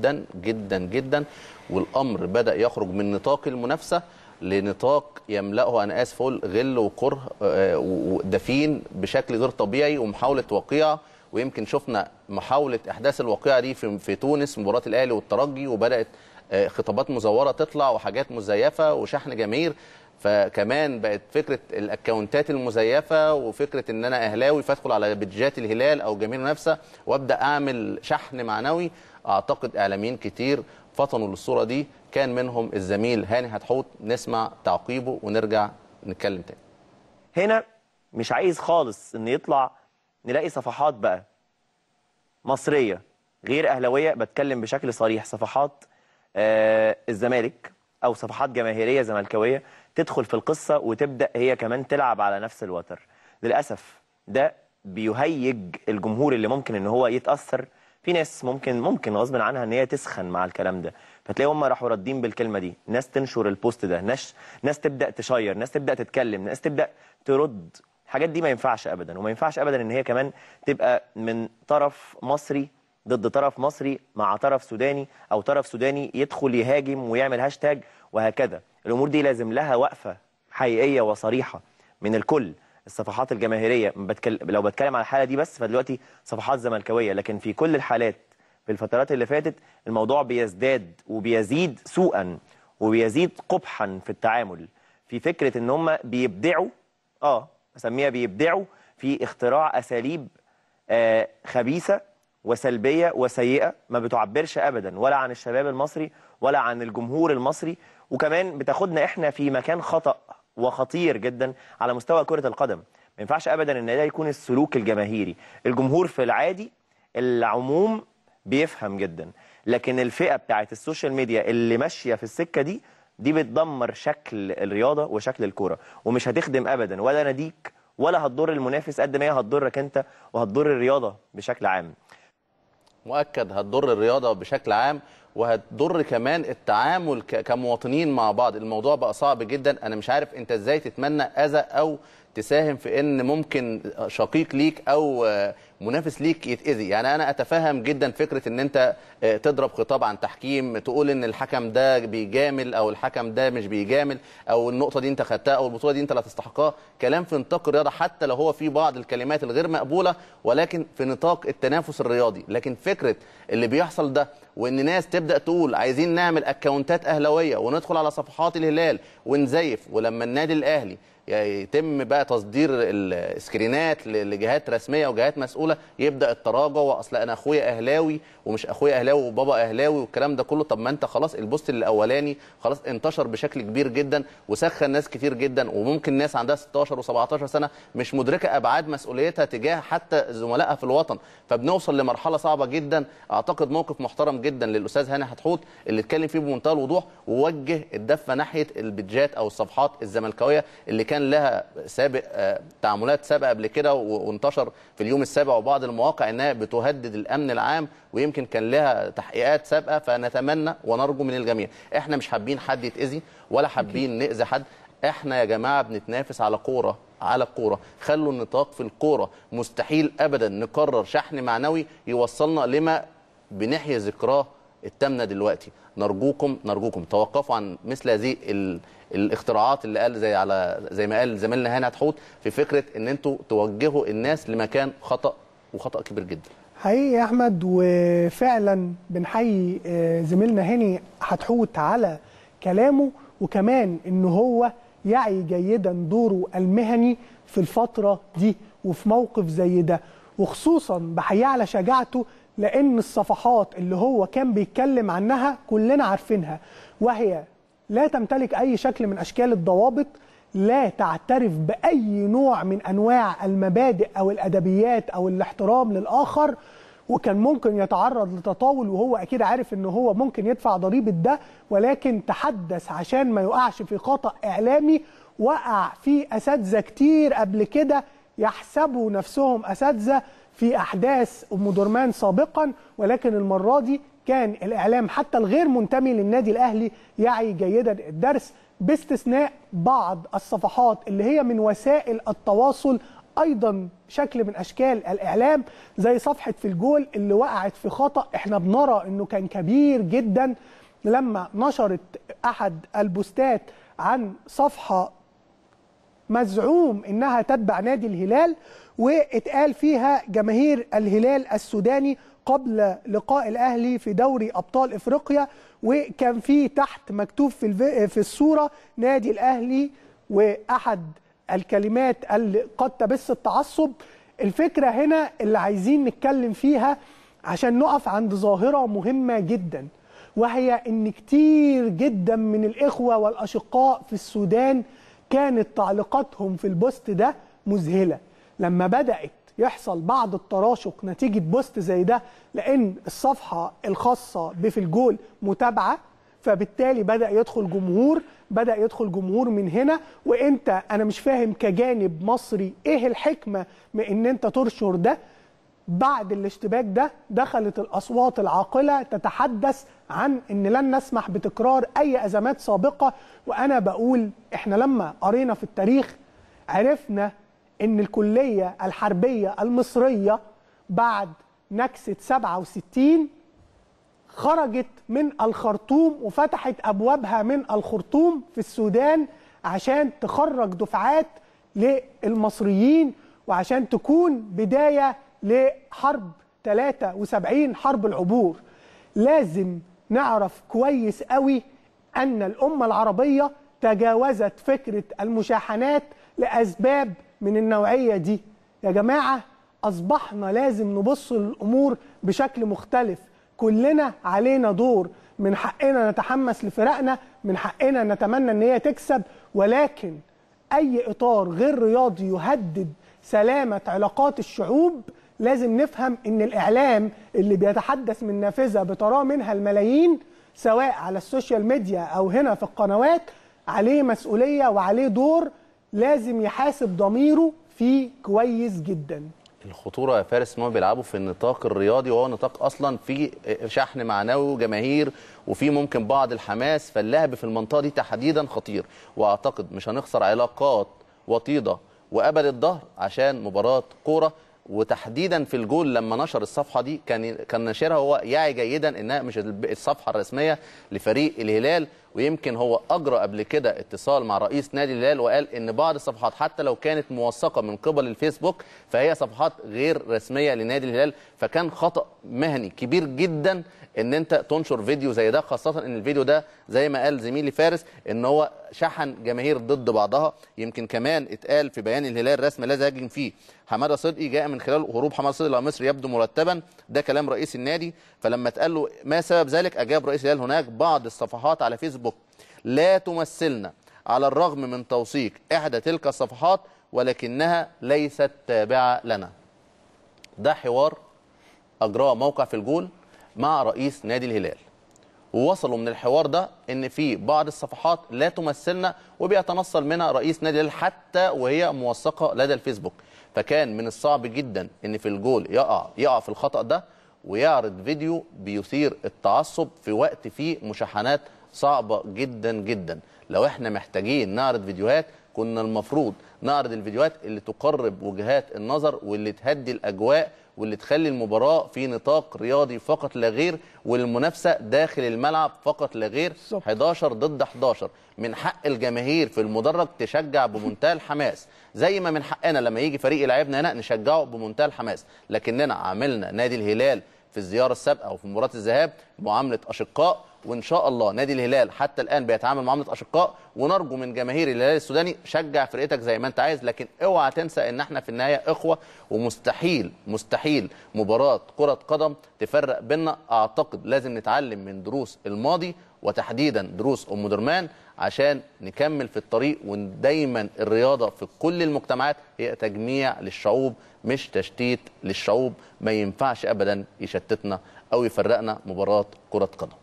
جدا جدا جدا والامر بدا يخرج من نطاق المنافسه لنطاق يملأه انا اسف اقول غل وكره آه، ودفين بشكل غير طبيعي ومحاوله وقيعه ويمكن شفنا محاوله احداث الوقيعه دي في, في تونس مباراه الاهلي والترجي وبدات آه، خطابات مزوره تطلع وحاجات مزيفه وشحن جماهير فكمان بقت فكره الاكونتات المزيفه وفكره ان انا اهلاوي فادخل على بتجات الهلال او جميل نفسه وابدا اعمل شحن معنوي اعتقد اعلاميين كتير فطنوا للصوره دي كان منهم الزميل هاني هتحوط نسمع تعقيبه ونرجع نتكلم تاني هنا مش عايز خالص ان يطلع نلاقي صفحات بقى مصريه غير اهلاويه بتكلم بشكل صريح صفحات آه الزمالك او صفحات جماهيريه زملكاويه تدخل في القصة وتبدأ هي كمان تلعب على نفس الوتر للأسف ده بيهيج الجمهور اللي ممكن ان هو يتأثر في ناس ممكن ممكن غصب عنها ان هي تسخن مع الكلام ده فتلاقي هم راحوا رادين بالكلمه دي ناس تنشر البوست ده ناس ناس تبدا تشير ناس تبدا تتكلم ناس تبدا ترد الحاجات دي ما ينفعش ابدا وما ينفعش ابدا ان هي كمان تبقى من طرف مصري ضد طرف مصري مع طرف سوداني او طرف سوداني يدخل يهاجم ويعمل هاشتاج وهكذا الأمور دي لازم لها وقفة حقيقية وصريحة من الكل الصفحات الجماهيرية بتكل... لو بتكلم على الحالة دي بس فدلوقتي صفحات زملكاوية لكن في كل الحالات في الفترات اللي فاتت الموضوع بيزداد وبيزيد سوءا وبيزيد قبحا في التعامل في فكرة ان هم بيبدعوا اه اسميها بيبدعوا في اختراع اساليب آه خبيثة وسلبية وسيئة ما بتعبرش أبدا ولا عن الشباب المصري ولا عن الجمهور المصري وكمان بتاخدنا إحنا في مكان خطأ وخطير جدا على مستوى كرة القدم ما ينفعش أبدا إن ده يكون السلوك الجماهيري الجمهور في العادي العموم بيفهم جدا لكن الفئة بتاعت السوشيال ميديا اللي ماشية في السكة دي دي بتدمر شكل الرياضة وشكل الكرة ومش هتخدم أبدا ولا ناديك ولا هتضر المنافس قد ما هي هتضرك انت وهتضر الرياضه بشكل عام مؤكد هتضر الرياضه بشكل عام وهتضر كمان التعامل كمواطنين مع بعض الموضوع بقى صعب جدا انا مش عارف انت ازاي تتمنى اذى او تساهم في ان ممكن شقيق ليك او منافس ليك يتاذي إيه يعني انا اتفهم جدا فكره ان انت آه، تضرب خطاب عن تحكيم تقول ان الحكم ده بيجامل او الحكم ده مش بيجامل او النقطه دي انت خدتها او البطوله دي انت لا تستحقها كلام في نطاق الرياضه حتى لو هو في بعض الكلمات الغير مقبوله ولكن في نطاق التنافس الرياضي لكن فكره اللي بيحصل ده وان ناس تبدا تقول عايزين نعمل اكونتات اهلاويه وندخل على صفحات الهلال ونزيف ولما النادي الاهلي يتم بقى تصدير السكرينات لجهات رسميه وجهات مسؤوله الجمله يبدا التراجع واصل انا اخويا اهلاوي ومش اخويا اهلاوي وبابا اهلاوي والكلام ده كله طب ما انت خلاص البوست الاولاني خلاص انتشر بشكل كبير جدا وسخن ناس كتير جدا وممكن ناس عندها 16 و17 سنه مش مدركه ابعاد مسؤوليتها تجاه حتى زملائها في الوطن فبنوصل لمرحله صعبه جدا اعتقد موقف محترم جدا للاستاذ هاني حتحوت اللي اتكلم فيه بمنتهى الوضوح ووجه الدفه ناحيه البيدجات او الصفحات الزملكاويه اللي كان لها سابق آه، تعاملات سابقه قبل كده وانتشر في اليوم السابع المراجع وبعض المواقع انها بتهدد الامن العام ويمكن كان لها تحقيقات سابقه فنتمنى ونرجو من الجميع احنا مش حابين حد يتاذي ولا حابين ناذي حد احنا يا جماعه بنتنافس على كوره على الكوره خلوا النطاق في الكوره مستحيل ابدا نكرر شحن معنوي يوصلنا لما بنحيي ذكراه التامنه دلوقتي نرجوكم نرجوكم توقفوا عن مثل هذه الاختراعات اللي قال زي على زي ما قال زميلنا هاني حتحوت في فكره ان انتوا توجهوا الناس لمكان خطا وخطا كبير جدا حقيقي يا احمد وفعلا بنحيي آه، زميلنا هاني حتحوت على كلامه وكمان ان هو يعي جيدا دوره المهني في الفتره دي وفي موقف زي ده وخصوصا بحييه على شجاعته لان الصفحات اللي هو كان بيتكلم عنها كلنا عارفينها وهي لا تمتلك اي شكل من اشكال الضوابط لا تعترف باي نوع من انواع المبادئ او الادبيات او الاحترام للاخر وكان ممكن يتعرض لتطاول وهو اكيد عارف ان هو ممكن يدفع ضريبه ده ولكن تحدث عشان ما يقعش في خطا اعلامي وقع في اساتذه كتير قبل كده يحسبوا نفسهم اساتذه في احداث ام درمان سابقا ولكن المره دي كان الاعلام حتى الغير منتمي للنادي الاهلي يعي جيدا الدرس باستثناء بعض الصفحات اللي هي من وسائل التواصل ايضا شكل من اشكال الاعلام زي صفحه في الجول اللي وقعت في خطا احنا بنرى انه كان كبير جدا لما نشرت احد البوستات عن صفحه مزعوم انها تتبع نادي الهلال واتقال فيها جماهير الهلال السوداني قبل لقاء الاهلي في دوري ابطال افريقيا وكان في تحت مكتوب في في الصوره نادي الاهلي واحد الكلمات اللي قد تبث التعصب الفكره هنا اللي عايزين نتكلم فيها عشان نقف عند ظاهره مهمه جدا وهي ان كتير جدا من الاخوه والاشقاء في السودان كانت تعليقاتهم في البوست ده مذهله لما بدات يحصل بعض التراشق نتيجه بوست زي ده لان الصفحه الخاصه بفي الجول متابعه فبالتالي بدا يدخل جمهور بدا يدخل جمهور من هنا وانت انا مش فاهم كجانب مصري ايه الحكمه من ان انت ترشر ده بعد الاشتباك ده دخلت الاصوات العاقله تتحدث عن ان لن نسمح بتكرار اي ازمات سابقه وانا بقول احنا لما قرينا في التاريخ عرفنا ان الكليه الحربيه المصريه بعد نكسه 67 خرجت من الخرطوم وفتحت ابوابها من الخرطوم في السودان عشان تخرج دفعات للمصريين وعشان تكون بدايه لحرب 73 حرب العبور لازم نعرف كويس قوي ان الامه العربيه تجاوزت فكره المشاحنات لاسباب من النوعيه دي يا جماعه اصبحنا لازم نبص للامور بشكل مختلف كلنا علينا دور من حقنا نتحمس لفرقنا من حقنا نتمنى ان هي تكسب ولكن اي اطار غير رياضي يهدد سلامه علاقات الشعوب لازم نفهم ان الاعلام اللي بيتحدث من نافذه بتراه منها الملايين سواء على السوشيال ميديا او هنا في القنوات عليه مسؤوليه وعليه دور لازم يحاسب ضميره فيه كويس جدا الخطوره يا فارس ان هم بيلعبوا في النطاق الرياضي وهو نطاق اصلا في شحن معنوي وجماهير وفي ممكن بعض الحماس فاللعب في المنطقه دي تحديدا خطير واعتقد مش هنخسر علاقات وطيده وابد الظهر عشان مباراه كوره وتحديدا في الجول لما نشر الصفحه دي كان كان ناشرها هو يعي جيدا انها مش الصفحه الرسميه لفريق الهلال ويمكن هو اجرى قبل كده اتصال مع رئيس نادي الهلال وقال ان بعض الصفحات حتى لو كانت موثقه من قبل الفيسبوك فهي صفحات غير رسميه لنادي الهلال فكان خطا مهني كبير جدا ان انت تنشر فيديو زي ده خاصه ان الفيديو ده زي ما قال زميلي فارس ان هو شحن جماهير ضد بعضها يمكن كمان اتقال في بيان الهلال رسم الذي هاجم فيه حماده صدقي جاء من خلال هروب حماده صدقي الى مصر يبدو مرتبا ده كلام رئيس النادي فلما اتقال له ما سبب ذلك أجاب رئيس الهلال هناك بعض الصفحات على فيسبوك لا تمثلنا على الرغم من توثيق إحدى تلك الصفحات ولكنها ليست تابعة لنا ده حوار أجراه موقع في الجول مع رئيس نادي الهلال ووصلوا من الحوار ده ان في بعض الصفحات لا تمثلنا وبيتنصل منها رئيس نادي الهلال حتى وهي موثقه لدى الفيسبوك فكان من الصعب جدا ان في الجول يقع يقع في الخطا ده ويعرض فيديو بيثير التعصب في وقت فيه مشاحنات صعبة جدا جدا لو احنا محتاجين نعرض فيديوهات كنا المفروض نعرض الفيديوهات اللي تقرب وجهات النظر واللي تهدي الأجواء واللي تخلي المباراه في نطاق رياضي فقط لا غير والمنافسه داخل الملعب فقط لا غير 11 ضد 11 من حق الجماهير في المدرج تشجع بمنتهى الحماس زي ما من حقنا لما يجي فريق يلعبنا هنا نشجعه بمنتهى الحماس لكننا عاملنا نادي الهلال في الزياره السابقه وفي مباراه الذهاب معامله اشقاء وان شاء الله نادي الهلال حتى الان بيتعامل معامله اشقاء ونرجو من جماهير الهلال السوداني شجع فرقتك زي ما انت عايز لكن اوعى تنسى ان احنا في النهايه اخوه ومستحيل مستحيل مباراه كره قدم تفرق بينا اعتقد لازم نتعلم من دروس الماضي وتحديدا دروس ام درمان عشان نكمل في الطريق ودايما الرياضه في كل المجتمعات هي تجميع للشعوب مش تشتيت للشعوب ما ينفعش ابدا يشتتنا او يفرقنا مباراه كره قدم